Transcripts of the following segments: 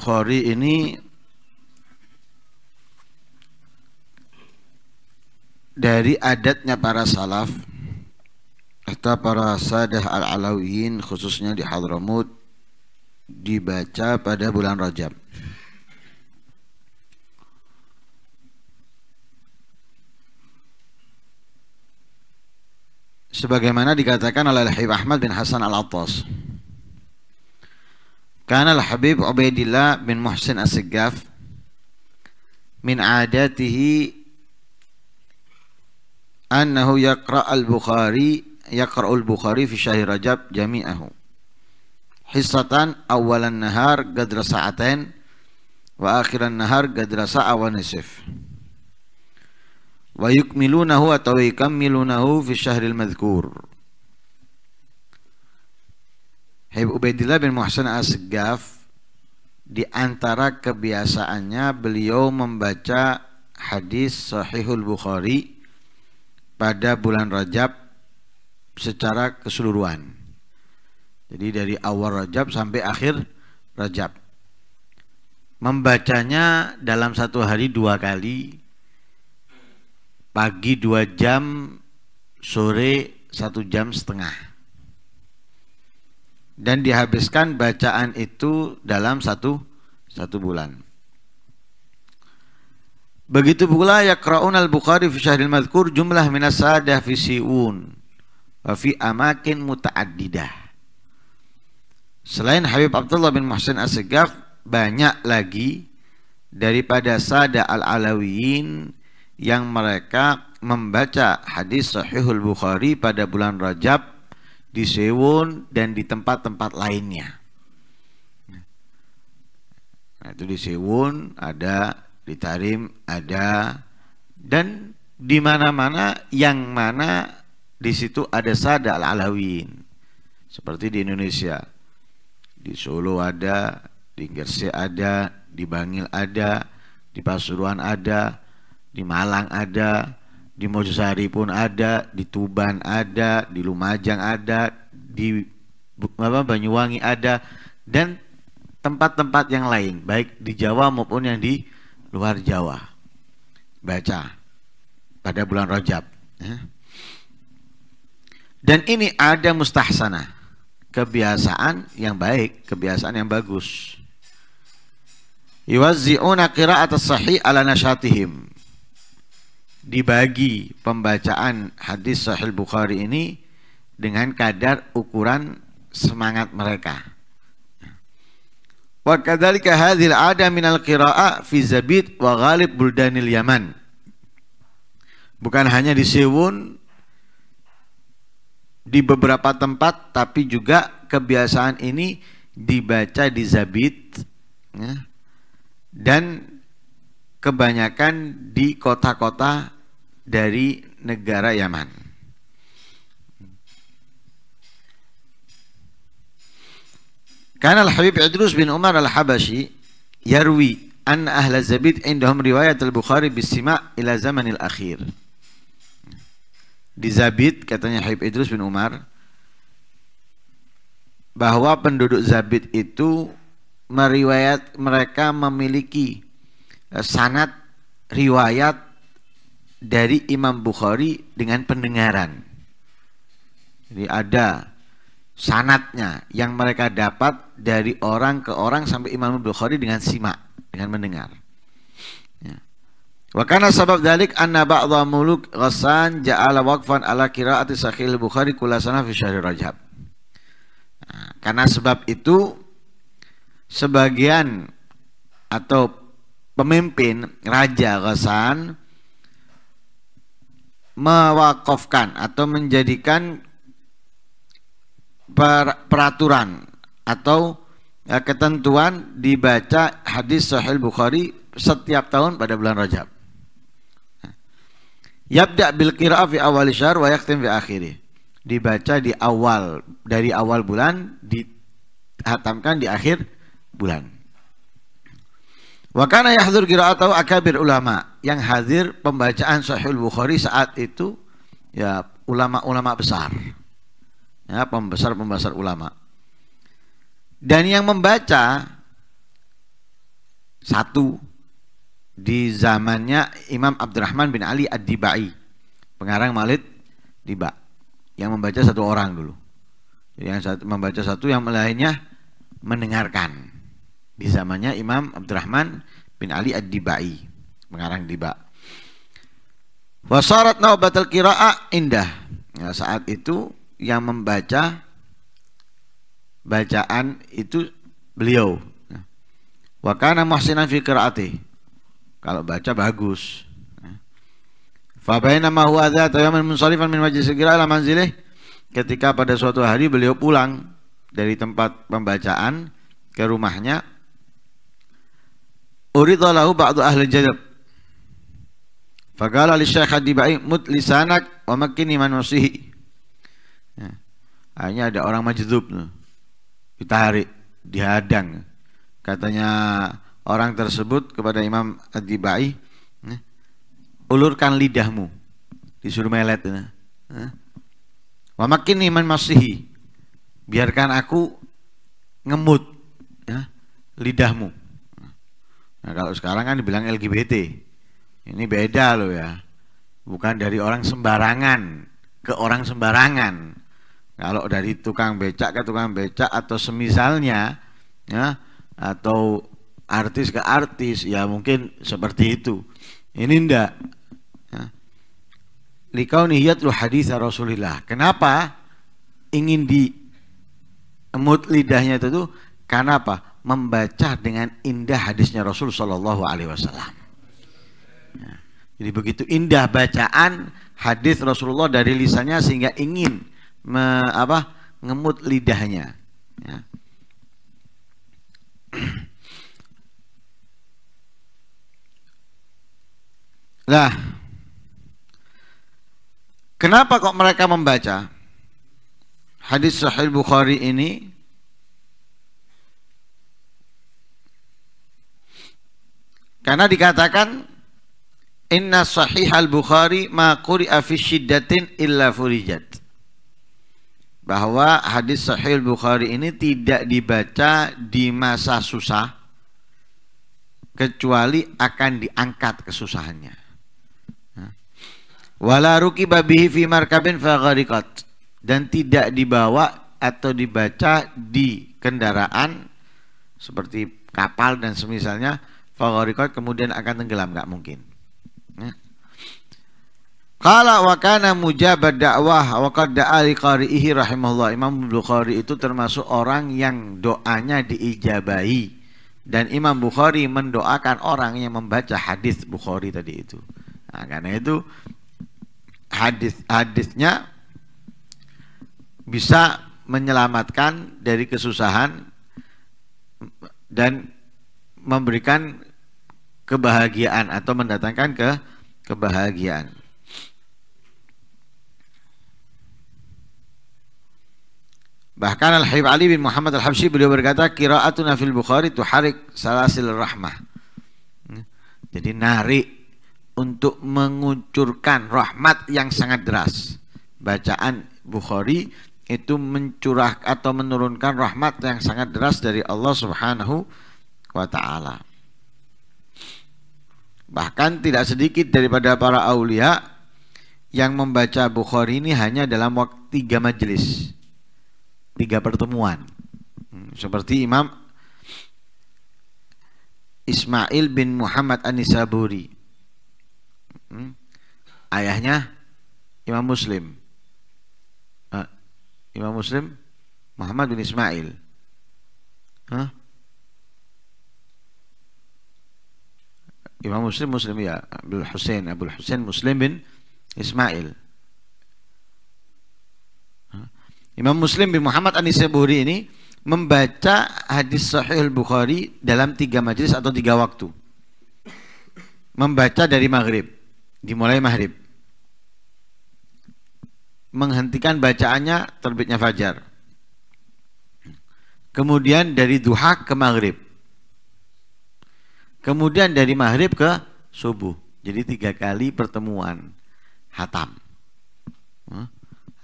Bukhari ini dari adatnya para salaf atau para sadah al-alawiyin khususnya di Hadramut dibaca pada bulan Rajab. sebagaimana dikatakan oleh Habib Ahmad bin Hasan Al-Attas كان الحبيب عبيد الله بن محسن السقاف من عاداته أنه يقرأ البخاري يقرأ البخاري في شهر رجب جميعه حصة أول النهار قدر ساعتين وآخر النهار قدر ساعة ونصف ويكملونه أو يكملونه في الشهر المذكور Habib Ubaidillah bin Muhsin Asgaf di antara kebiasaannya beliau membaca hadis Sahihul Bukhari pada bulan Rajab secara keseluruhan. Jadi dari awal Rajab sampai akhir Rajab. Membacanya dalam satu hari dua kali, pagi dua jam, sore satu jam setengah dan dihabiskan bacaan itu dalam satu satu bulan. Begitu pula yaqra'un al-Bukhari fi syahril madhkur jumlah minas sadah fi si'un wa fi amakin muta'addidah. Selain Habib Abdullah bin Muhsin As-Segaf banyak lagi daripada sada al-alawiyin yang mereka membaca hadis sahihul Bukhari pada bulan Rajab di Sewon dan di tempat-tempat lainnya. Nah, itu di Sewon ada, di Tarim ada, dan di mana-mana yang mana di situ ada sada al-alawin. Seperti di Indonesia. Di Solo ada, di Gersik ada, di Bangil ada, di Pasuruan ada, di Malang ada, di Mojosari pun ada, di Tuban ada, di Lumajang ada, di apa, Banyuwangi ada, dan tempat-tempat yang lain, baik di Jawa maupun yang di luar Jawa. Baca pada bulan Rajab. Ya. Dan ini ada mustahsana, kebiasaan yang baik, kebiasaan yang bagus. Yuwazzi'una qira'at as-sahih ala nashatihim dibagi pembacaan hadis Sahih Bukhari ini dengan kadar ukuran semangat mereka. Wa kadzalika hadzal 'ada min al-qira'ah fi Zabid wa ghalib buldanil Yaman. Bukan hanya di Sewun di beberapa tempat tapi juga kebiasaan ini dibaca di Zabid ya, dan kebanyakan di kota-kota dari negara Yaman. Karena Al-Habib Idrus bin Umar Al-Habashi yarwi an ahla zabid indahum riwayat al-Bukhari bisima ila zamanil akhir. Di Zabid katanya Habib Idrus bin Umar bahwa penduduk Zabid itu meriwayat mereka memiliki Eh, sanat riwayat dari Imam Bukhari dengan pendengaran. Jadi ada sanatnya yang mereka dapat dari orang ke orang sampai Imam Bukhari dengan simak, dengan mendengar. Ya. Wa kana sabab dalik anna ba'dha muluk Ghassan ja'ala waqfan ala qira'ati sahih Bukhari kula sana fi syahr Rajab. Nah, karena sebab itu sebagian atau pemimpin Raja Ghassan mewakafkan atau menjadikan per, peraturan atau ya, ketentuan dibaca hadis Sahih Bukhari setiap tahun pada bulan Rajab. Yabda bil qira'ah fi awal syahr wa yakhtim fi akhirih. Dibaca di awal dari awal bulan dihatamkan di akhir bulan. Wa kana yahdhur qira'atahu akabir ulama yang hadir pembacaan Sahih Bukhari saat itu ya ulama-ulama besar. Ya, pembesar-pembesar ulama. Dan yang membaca satu di zamannya Imam Abdurrahman bin Ali Ad-Dibai, pengarang Malid Diba, yang membaca satu orang dulu. Jadi yang satu, membaca satu, yang lainnya mendengarkan di zamannya Imam Abdurrahman bin Ali Ad-Dibai mengarang Diba wasarat naubatul qira'ah indah nah, saat itu yang membaca bacaan itu beliau ya. wa kana muhsinan fi qiraati kalau baca bagus ya. fa bainama huwa dzata yaman munsharifan min majlis qira'ah ila manzilih ketika pada suatu hari beliau pulang dari tempat pembacaan ke rumahnya urid lahu ba'du ahli jadab faqala li syekh bai mut lisanak wa makini man usihi. ya. akhirnya ada orang majdub hari dihadang katanya orang tersebut kepada Imam Adibai ya, ulurkan lidahmu disuruh melet ya. wa makin iman masihi biarkan aku ngemut ya, lidahmu Nah kalau sekarang kan dibilang LGBT, ini beda loh ya. Bukan dari orang sembarangan ke orang sembarangan. Kalau dari tukang becak ke tukang becak atau semisalnya, ya atau artis ke artis, ya mungkin seperti itu. Ini ndak. Ya. Likauniyat lu hadis Rasulillah. Kenapa ingin di emut lidahnya itu tuh? Karena apa? membaca dengan indah hadisnya Rasul Shallallahu Alaihi Wasallam. Ya. Jadi begitu indah bacaan hadis Rasulullah dari lisannya sehingga ingin me, apa ngemut lidahnya. Ya. Nah, kenapa kok mereka membaca hadis Sahih Bukhari ini Karena dikatakan Inna sahih al-Bukhari ma quri'a fi syiddatin illa furijat. Bahwa hadis sahih al-Bukhari ini tidak dibaca di masa susah kecuali akan diangkat kesusahannya. Wala rukiba bihi fi markabin faghariqat dan tidak dibawa atau dibaca di kendaraan seperti kapal dan semisalnya Fagorikot kemudian akan tenggelam nggak mungkin. Kala ya. wakana mujabat dakwah wakad da'ali qari'ihi rahimahullah Imam Bukhari itu termasuk orang yang doanya diijabahi Dan Imam Bukhari mendoakan orang yang membaca hadis Bukhari tadi itu nah, Karena itu hadis hadisnya bisa menyelamatkan dari kesusahan dan memberikan kebahagiaan atau mendatangkan ke kebahagiaan. Bahkan Al-Habib Ali bin Muhammad Al-Habsyi beliau berkata kiraatuna fil Bukhari tuharik salasil rahmah. Jadi narik untuk mengucurkan rahmat yang sangat deras. Bacaan Bukhari itu mencurah atau menurunkan rahmat yang sangat deras dari Allah Subhanahu wa taala. Bahkan tidak sedikit daripada para aulia yang membaca Bukhari ini hanya dalam waktu tiga majelis, tiga pertemuan. Hmm, seperti Imam Ismail bin Muhammad Anisaburi, hmm, ayahnya Imam Muslim, eh, Imam Muslim Muhammad bin Ismail. Hah? Imam Muslim Muslim ya Abdul Husain Abdul Husain Muslim bin Ismail Imam Muslim bin Muhammad Anisaburi ini membaca hadis Sahih Bukhari dalam tiga majlis atau tiga waktu membaca dari maghrib dimulai maghrib menghentikan bacaannya terbitnya fajar kemudian dari duha ke maghrib Kemudian dari maghrib ke subuh. Jadi tiga kali pertemuan hatam. Hmm?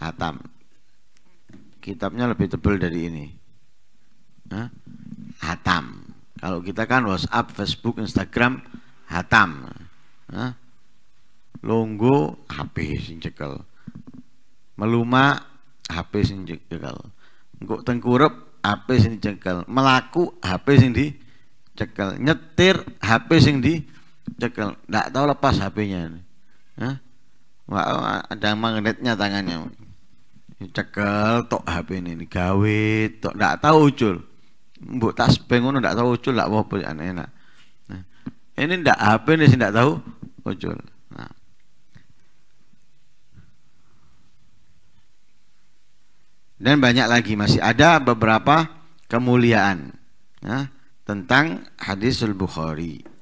Hatam. Kitabnya lebih tebal dari ini. Hatam. Kalau kita kan WhatsApp, Facebook, Instagram, hatam. Longgo HP sing Meluma HP sing cekel. tengkurep HP sing Melaku HP sing cekel nyetir HP sing di cekel nggak tahu lepas HP-nya Wah, ada magnetnya tangannya cekel tok HP ini gawe tok nggak tahu ucul mbok tas pengen nggak tahu ucul nggak apa-apa enak nah, ini ndak HP ini sih ndak tahu ucul nah. dan banyak lagi masih ada beberapa kemuliaan nah tentang hadis al Bukhari.